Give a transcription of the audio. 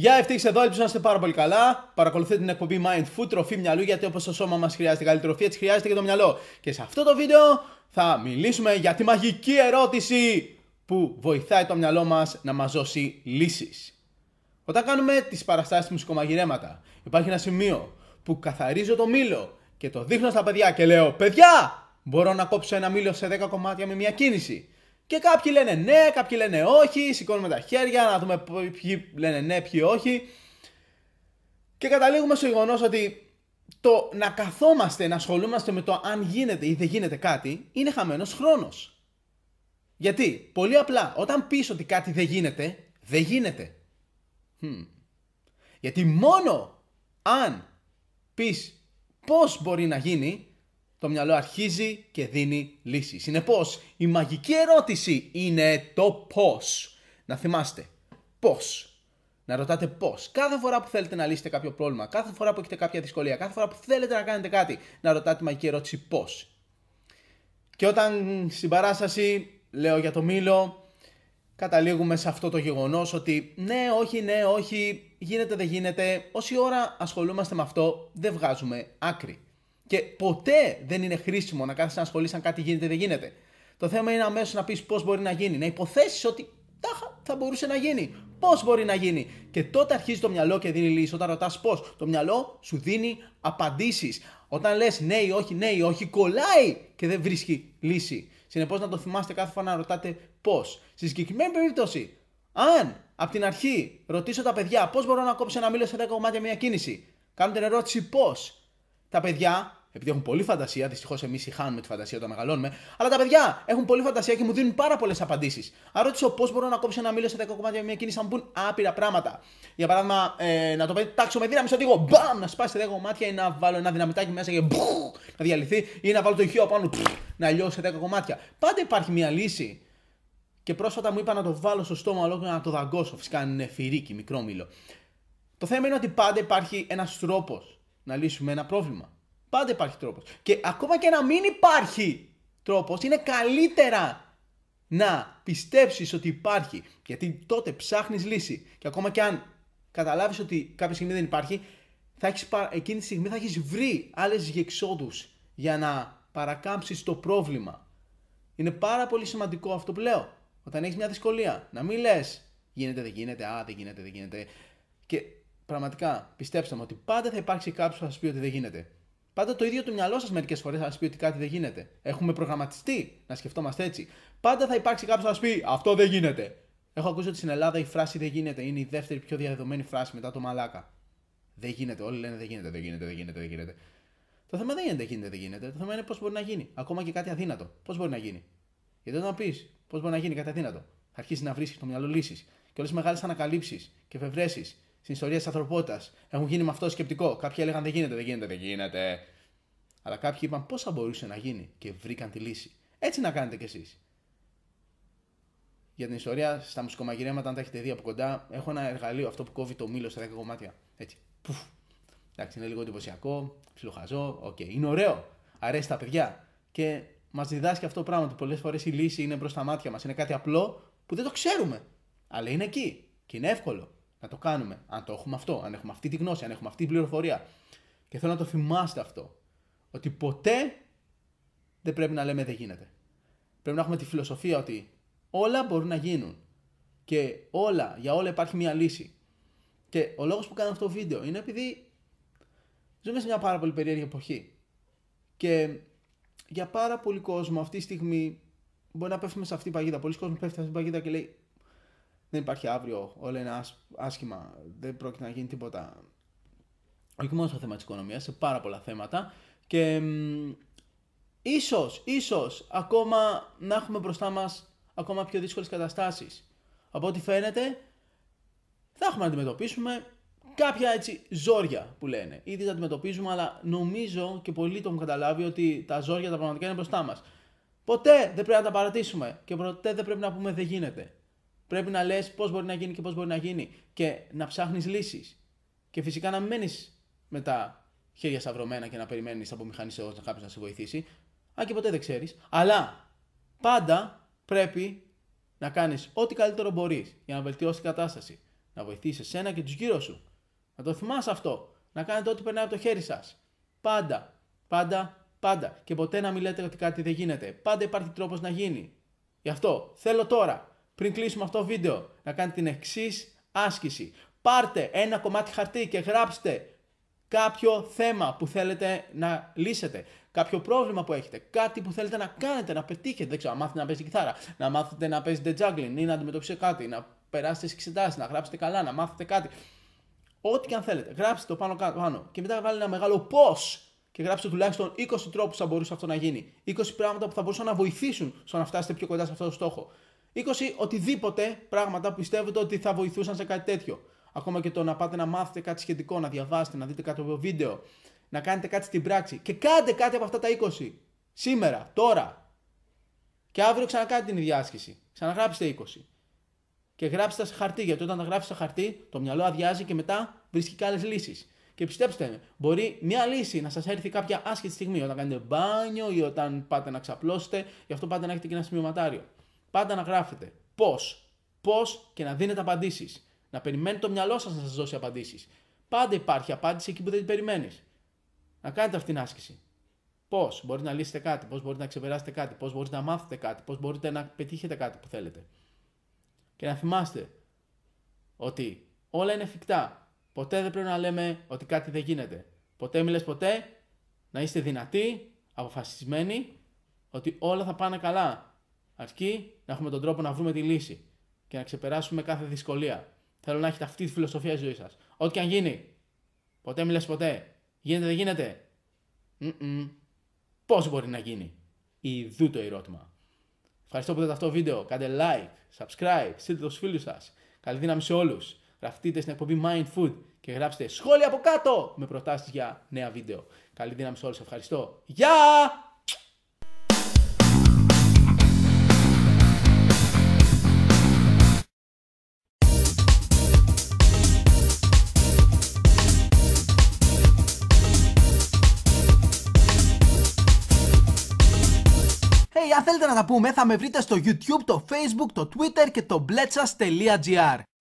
Γεια, ευτυχή εδώ, ελπίζω να είστε πάρα πολύ καλά. Παρακολουθείτε την εκπομπή Mind Food, τροφή μυαλού, γιατί όπως το σώμα μας χρειάζεται καλή τροφή, έτσι χρειάζεται και το μυαλό. Και σε αυτό το βίντεο θα μιλήσουμε για τη μαγική ερώτηση που βοηθάει το μυαλό μας να μας δώσει λύσεις. Όταν κάνουμε τις παραστάσεις μουσικομαγειρέματα, υπάρχει ένα σημείο που καθαρίζω το μήλο και το δείχνω στα παιδιά και λέω: Παιδιά, μπορώ να κόψω ένα μήλο σε 10 κομμάτια με μια κίνηση. Και κάποιοι λένε ναι, κάποιοι λένε όχι, σηκώνουμε τα χέρια να δούμε ποιοι λένε ναι, ποιοι όχι. Και καταλήγουμε στο γεγονός ότι το να καθόμαστε να ασχολούμαστε με το αν γίνεται ή δεν γίνεται κάτι είναι χαμένος χρόνος. Γιατί πολύ απλά, όταν πεις ότι κάτι δεν γίνεται, δεν γίνεται. Γιατί μόνο αν πεις πώς μπορεί να γίνει, το μυαλό αρχίζει και δίνει λύση. Συνεπώς, η μαγική ερώτηση είναι το πώς. Να θυμάστε, πώς. Να ρωτάτε πώς. Κάθε φορά που θέλετε να λύσετε κάποιο πρόβλημα, κάθε φορά που έχετε κάποια δυσκολία, κάθε φορά που θέλετε να κάνετε κάτι, να ρωτάτε μαγική ερώτηση πώς. Και όταν στην παράσταση λέω για το μήλο, καταλήγουμε σε αυτό το γεγονός ότι ναι, όχι, ναι, όχι, γίνεται, δεν γίνεται. Όση ώρα ασχολούμαστε με αυτό, δεν βγάζουμε άκρη. Και ποτέ δεν είναι χρήσιμο να κάθεσαι να ασχολείσαι αν κάτι γίνεται ή δεν γίνεται. Το θέμα είναι αμέσως να πεις πώς μπορεί να γίνει. Να υποθέσεις ότι τάχα θα μπορούσε να γίνει. Πώς μπορεί να γίνει. Και τότε αρχίζει το μυαλό και δίνει λύσει. Όταν ρωτάς πώς, το μυαλό σου δίνει απαντήσεις. Όταν λες ναι ή όχι, ναι ή όχι, κολλάει και δεν βρίσκει λύση. Συνεπώς να το θυμάστε κάθε φορά να ρωτάτε πώς. Στη συγκεκριμένη περίπτωση, αν από την αρχή ρωτήσω τα παιδιά πώς μπορώ να κόψω ένα μήλο σε 10 κομμάτια μια κίνηση, κάνω την ερώτηση πώς. Τα παιδιά επειδή έχουν πολλή φαντασία, δυστυχώς εμείς η χάνουμε τη φαντασία όταν μεγαλώνουμε. Αλλά τα παιδιά έχουν πολύ φαντασία και μου δίνουν πάρα πολλές απαντήσεις. Αν ρώτησε πώς μπορώ να κόψω ένα μήλο σε 10 κομμάτια με μια κίνηση, θα μου πούν άπειρα πράγματα. Για παράδειγμα, ε, να το πετάξω με δύναμη στον τοίχο, μπαμ, να σπάσει 10 κομμάτια ή να βάλω ένα δυναμητάκι μέσα και μπου, να διαλυθεί ή να βάλω το ηχείο απάνω μπου, να λιώσει σε 10 κομμάτια. Πάντα υπάρχει μια λύση. Και πρόσφατα μου είπα να το βάλω στο στόμα ολόκληρο να το δαγκώσω. Φυσικά είναι φυρίκι, μικρό μήλο. Το θέμα είναι ότι πάντα υπάρχει ένας τρόπος να λύσουμε ένα πρόβλημα. Πάντα υπάρχει τρόπος. Και ακόμα και να μην υπάρχει τρόπος, είναι καλύτερα να πιστέψεις ότι υπάρχει. Γιατί τότε ψάχνεις λύση. Και ακόμα και αν καταλάβεις ότι κάποια στιγμή δεν υπάρχει, θα έχεις, εκείνη τη στιγμή θα έχεις βρει άλλες διεξόδους για να παρακάμψεις το πρόβλημα. Είναι πάρα πολύ σημαντικό αυτό που λέω. Όταν έχεις μια δυσκολία, να μην λες γίνεται, δεν γίνεται, α, δεν γίνεται, δεν γίνεται. Και πραγματικά πιστέψτε μου ότι πάντα θα υπάρξει κάποιος που θα σου πει ότι δεν γίνεται. Πάντα το ίδιο το μυαλό σας μερικές φορές θα σας πει ότι κάτι δεν γίνεται. Έχουμε προγραμματιστεί να σκεφτόμαστε έτσι. Πάντα θα υπάρξει κάποιος να σας πει Αυτό δεν γίνεται. Έχω ακούσει ότι στην Ελλάδα η φράση δεν γίνεται είναι η δεύτερη πιο διαδεδομένη φράση μετά το μαλάκα. Δεν γίνεται. Όλοι λένε δεν γίνεται, δεν γίνεται, δεν γίνεται, δεν γίνεται. Το θέμα δεν γίνεται δεν γίνεται, δεν γίνεται. Το θέμα είναι πώς μπορεί να γίνει. Ακόμα και κάτι αδύνατο. Πώς μπορεί να γίνει. Γιατί όταν πεις πώς μπορεί να γίνει κάτι αδύνατο, θα αρχίσεις να βρίσκεις το μυαλό λύσει και όλες μεγάλες ανακαλύψεις και φευρέσεις στην ιστορία της ανθρωπότητας. Έχουν γίνει με αυτό σκεπτικό. Κάποιοι έλεγαν δεν γίνεται, δεν γίνεται, δεν γίνεται. Αλλά κάποιοι είπαν πώς θα μπορούσε να γίνει και βρήκαν τη λύση. Έτσι να κάνετε κι εσείς. Για την ιστορία, στα μουσικομαγειρέματα, αν τα έχετε δει από κοντά, έχω ένα εργαλείο αυτό που κόβει το μήλο σε 10 κομμάτια. Έτσι. Πουφ. Εντάξει, είναι λίγο εντυπωσιακό, ψιλοχαζό, οκ. Okay. Είναι ωραίο. Αρέσει τα παιδιά. Και μας διδάσκει αυτό το πράγμα ότι πολλές φορές η λύση είναι μπροστά μάτια μας. Είναι κάτι απλό που δεν το ξέρουμε. Αλλά είναι εκεί και είναι εύκολο να το κάνουμε. Αν το έχουμε αυτό, αν έχουμε αυτή τη γνώση, αν έχουμε αυτή τη πληροφορία. Και θέλω να το θυμάστε αυτό. Ότι ποτέ δεν πρέπει να λέμε δεν γίνεται. Πρέπει να έχουμε τη φιλοσοφία ότι όλα μπορούν να γίνουν. Και όλα, για όλα υπάρχει μια λύση. Και ο λόγος που κάνω αυτό το βίντεο είναι επειδή ζούμε σε μια πάρα πολύ περίεργη εποχή. Και για πάρα πολύ κόσμο αυτή τη στιγμή μπορεί να πέφτουμε σε αυτή την παγίδα. Πολλοί κόσμοι πέφτουν σε αυτή την παγίδα και λέει δεν υπάρχει αύριο, όλα είναι άσχημα, δεν πρόκειται να γίνει τίποτα. Όχι μόνο στο θέμα της οικονομίας, σε πάρα πολλά θέματα. Και ίσως, ίσως ακόμα να έχουμε μπροστά μας ακόμα πιο δύσκολες καταστάσεις. Από ό,τι φαίνεται θα έχουμε να αντιμετωπίσουμε κάποια έτσι ζόρια που λένε. Ήδη τα αντιμετωπίζουμε αλλά νομίζω και πολλοί το έχουν καταλάβει ότι τα ζόρια τα πραγματικά είναι μπροστά μας. Ποτέ δεν πρέπει να τα παρατήσουμε και ποτέ δεν πρέπει να πούμε δεν γίνεται. Πρέπει να λες πώς μπορεί να γίνει και πώς μπορεί να γίνει και να ψάχνεις λύσεις. Και φυσικά να μένεις με τα χέρια σταυρωμένα και να περιμένεις από μηχανισμό να κάποιος να σε βοηθήσει. Αν και ποτέ δεν ξέρεις. Αλλά πάντα πρέπει να κάνεις ό,τι καλύτερο μπορείς για να βελτιώσεις την κατάσταση. Να βοηθήσεις εσένα και τους γύρω σου. Να το θυμάσαι αυτό. Να κάνετε ό,τι περνάει από το χέρι σας. Πάντα. Πάντα. Πάντα. Και ποτέ να μην λέτε ότι κάτι δεν γίνεται. Πάντα υπάρχει τρόπος να γίνει. Γι' αυτό θέλω τώρα πριν κλείσουμε αυτό το βίντεο, να κάνετε την εξής άσκηση. Πάρτε ένα κομμάτι χαρτί και γράψτε κάποιο θέμα που θέλετε να λύσετε, κάποιο πρόβλημα που έχετε, κάτι που θέλετε να κάνετε, να πετύχετε. Δεν ξέρω, να μάθετε να παίζετε κιθάρα, να μάθετε να παίζετε juggling ή να αντιμετωπίσετε κάτι, να περάσετε στις εξετάσεις, να γράψετε καλά, να μάθετε κάτι. Ό,τι και αν θέλετε, γράψτε το πάνω κάτω πάνω και μετά βάλτε ένα μεγάλο πώς και γράψτε τουλάχιστον 20 τρόπου που θα μπορούσε αυτό να γίνει. 20 πράγματα που θα μπορούσαν να βοηθήσουν στο να φτάσετε πιο κοντά σε αυτό το στόχο. 20 οτιδήποτε πράγματα που πιστεύετε ότι θα βοηθούσαν σε κάτι τέτοιο. Ακόμα και το να πάτε να μάθετε κάτι σχετικό, να διαβάσετε, να δείτε κάτι βίντεο, να κάνετε κάτι στην πράξη. Και κάντε κάτι από αυτά τα 20. Σήμερα, τώρα. Και αύριο ξανακάνετε την ίδια άσκηση. Ξαναγράψτε 20. Και γράψτε τα σε χαρτί, γιατί όταν τα γράφεις σε χαρτί, το μυαλό αδειάζει και μετά βρίσκει και άλλες λύσεις. Και πιστέψτε με, μπορεί μια λύση να σας έρθει κάποια άσχετη στιγμή, όταν κάνετε μπάνιο ή όταν πάτε να ξαπλώσετε, γι' αυτό πάτε να έχετε και ένα σημειωματάριο. Πάντα να γράφετε πώς, πώς και να δίνετε απαντήσεις. Να περιμένετε το μυαλό σας να σας δώσει απαντήσεις. Πάντα υπάρχει απάντηση εκεί που δεν την περιμένεις. Να κάνετε αυτή την άσκηση. Πώς μπορείτε να λύσετε κάτι, πώς μπορείτε να ξεπεράσετε κάτι, πώς μπορείτε να μάθετε κάτι, πώς μπορείτε να πετύχετε κάτι που θέλετε. Και να θυμάστε ότι όλα είναι εφικτά. Ποτέ δεν πρέπει να λέμε ότι κάτι δεν γίνεται. Ποτέ μιλες ποτέ, να είστε δυνατοί, αποφασισμένοι, ότι όλα θα πάνε καλά. Αρκεί να έχουμε τον τρόπο να βρούμε τη λύση και να ξεπεράσουμε κάθε δυσκολία. Θέλω να έχετε αυτή τη φιλοσοφία στη ζωή σας. Ό,τι και αν γίνει. Ποτέ μιλά ποτέ. Γίνεται, δεν γίνεται. Πώς μπορεί να γίνει. Ιδού το ερώτημα. Ευχαριστώ που είδατε αυτό το βίντεο. Κάντε like, subscribe, στείλτε το φίλους σας. Καλή δύναμη σε όλους. Γραφτείτε στην εκπομπή Mind Food και γράψτε σχόλια από κάτω με προτάσεις για νέα βίντεο. Καλή δύναμη σε όλους. Ευχαριστώ. Γεια! Hey, αν θέλετε να τα πούμε θα με βρείτε στο YouTube, το Facebook, το Twitter και το Bletsas.gr